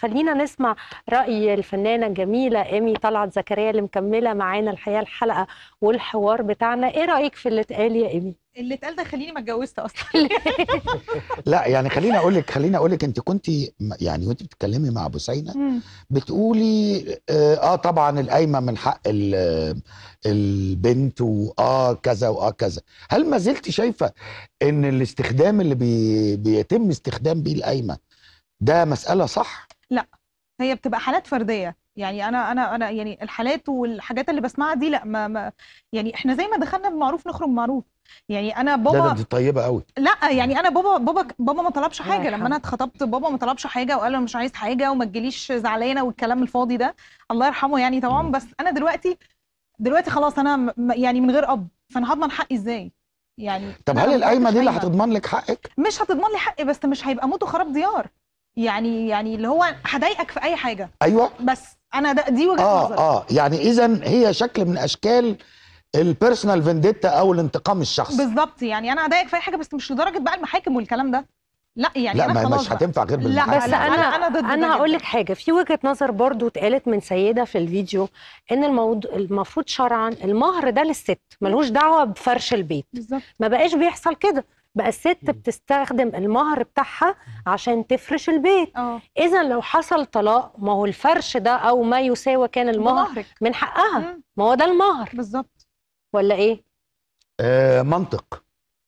خلينا نسمع راي الفنانه الجميله ايمي طلعت زكريا اللي مكمله معانا الحقيقه الحلقه والحوار بتاعنا ايه رايك في اللي اتقال يا ايمي اللي اتقال ده خليني ما اتجوزت اصلا لا يعني خليني اقول لك خليني اقول لك انت كنت يعني وانت بتتكلمي مع بوسينه بتقولي آه،, اه طبعا القايمه من حق البنت واه كذا واه كذا هل ما زلت شايفه ان الاستخدام اللي بي بيتم استخدام بيه القايمه ده مساله صح لا هي بتبقى حالات فرديه يعني انا انا انا يعني الحالات والحاجات اللي بسمعها دي لا ما, ما يعني احنا زي ما دخلنا بمعروف نخرج بمعروف يعني انا بابا لا دي طيبه قوي لا يعني انا بابا بابا بابا ما طلبش حاجه لما انا اتخطبت بابا ما طلبش حاجه وقال انا مش عايز حاجه وما تجيليش زعلانه والكلام الفاضي ده الله يرحمه يعني طبعا بس انا دلوقتي دلوقتي خلاص انا يعني من غير اب فانا هضمن حقي ازاي يعني طب هل القايمه دي اللي هتضمن لك حقك مش هتضمن لي حقي بس مش هيبقى موت وخراب ديار يعني يعني اللي هو هضايقك في اي حاجه ايوه بس انا ده دي وجهه آه نظري اه يعني اذا هي شكل من اشكال البيرسونال فينديتا او الانتقام الشخصي بالظبط يعني انا هضايقك في اي حاجه بس مش لدرجه بقى المحاكم والكلام ده لا يعني لا أنا ما خلاص مش هتنفع غير بالمحاكم لا بس انا انا ضد انا هقول لك حاجه في وجهه نظر برضو اتقالت من سيده في الفيديو ان الموضوع المفروض شرعا المهر ده للست ملوش دعوه بفرش البيت بالظبط ما بقاش بيحصل كده بقى الست بتستخدم المهر بتاعها عشان تفرش البيت اه. اذا لو حصل طلاق ما هو الفرش ده او ما يساوي كان المهر من حقها ما هو ده المهر بالظبط ولا ايه آه منطق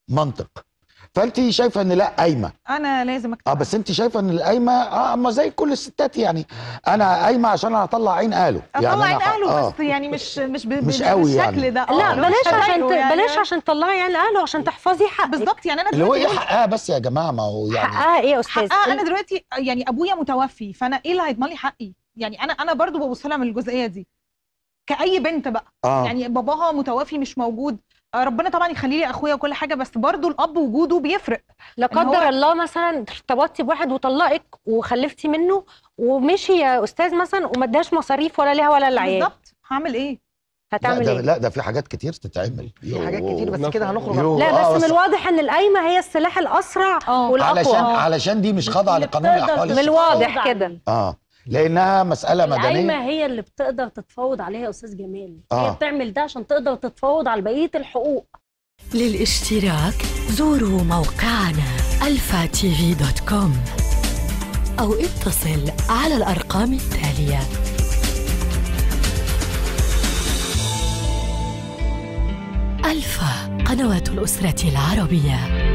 منطق فانت شايفه ان لا قايمه انا لازم اكتب اه بس انت شايفه ان القايمه اه اما زي كل الستات يعني انا قايمه عشان اطلع عين اطلع يعني اطلع عين قاله آه. بس يعني مش مش مش قوي يعني. ده آه. لا بلاش عشان يعني. بلاش عشان تطلعي عين قاله عشان تحفظي حق بالظبط يعني انا اللي هو ايه حقها بس يا جماعه ما هو يعني حقها ايه يا استاذ حقها انا دلوقتي يعني ابويا متوفي فانا ايه اللي هيضمن لي حقي يعني انا انا برضو ببص لها من الجزئيه دي كاي بنت بقى آه. يعني باباها متوفي مش موجود آه، ربنا طبعا يخلي لي اخويا وكل حاجه بس برضو الاب وجوده بيفرق لا قدر هو... الله مثلا ارتبطتي بواحد وطلقك وخلفتي منه ومشي يا استاذ مثلا وما اداش مصاريف ولا ليها ولا للعيال بالظبط هعمل ايه هتعمل لا ده ايه؟ لا ده في حاجات كتير تتعمل في حاجات كتير بس كده هنخرج لا آه، بس آه من الواضح ان القايمه هي السلاح الاسرع آه. والاقوى علشان علشان دي مش خاضعه لقانون الاحوال من الواضح كده اه لانها مساله مدنيه القايمه هي اللي بتقدر تتفاوض عليها يا استاذ جمال آه. هي بتعمل ده عشان تقدر تتفاوض على بقيه الحقوق للاشتراك زوروا موقعنا الفا تي في دوت كوم او اتصل على الارقام التاليه الفا قنوات الاسره العربيه